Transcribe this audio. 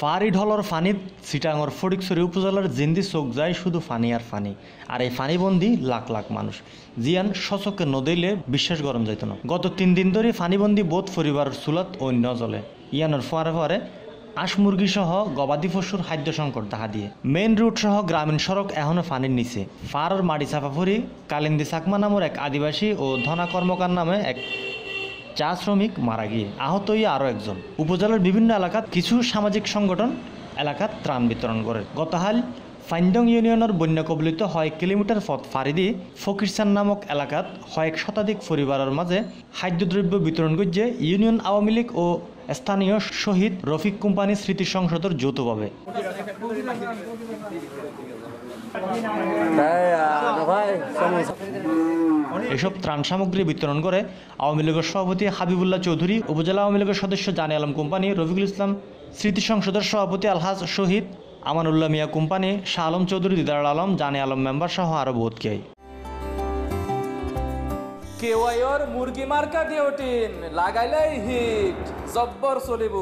ফারি ঢলর funny সিটাঙর Fatikchhari উপজেলার জিন্দি চোখ যায় শুধু ফানি আর ফানি আর এই ফানিবন্দি লাখ লাখ মানুষ জিয়ান সচকে নদীলে বিশ্বাস গরম যাইত না গত তিন দিন ধরে ফানিবন্দি বোধ পরিবার চুলাত অন্য জলে ইয়ানোর ফোয়ারে ফোয়ারে আশমুরগি সহ গবাদি পশুর খাদ্য সংকট দেখা দিয়ে মেইন রুট সহ গ্রামীণ সড়ক এখনও ফানির নিচে ফারর মাড়ি চাপাফুরি কালিন্দি চাকমা নামের এক আদিবাসী ও ধনা কর্মকার নামে এক চা শ্রমিক মারা গিয়ে আহত হয়ে আরও একজন উপজেলার বিভিন্ন এলাকাত কিছু সামাজিক সংগঠন এলাকাত ত্রাণ বিতরণ করে গতহাল ফাইন্ডং ইউনিয়নের বন্য কবলিত হয় কিলোমিটার পথ ফাঁড়ি দিয়ে ফকিরসান নামক এলাকাত কয়েক শতাধিক পরিবারের মাঝে খাদ্যদ্রব্য বিতরণ করছে ইউনিয়ন আওয়ামী লীগ ও স্থানীয় শহীদ রফিক কোম্পানি স্মৃতি সংসদের যৌথভাবে ভাই এসব ত্রাণ সামগ্রী বিতরণ করে আওয়ামী লীগের সভাপতি হাবিবুল্লাহ চৌধুরী উপজেলা আওয়ামী লীগের সদস্য জানে আলম কোম্পানি রফিকুল ইসলাম স্মৃতি সংসদের সভাপতি আলহাজ শহীদ আমানুল্লাহ মিয়া কোম্পানি শাহ আলম চৌধুরী দিদার আলম জানে আলম মেম্বার সহ আরও কে কেওয়াইর মুরগি মার্কা ডিউটিন লাগাইলাই হিট জব্বর চলিব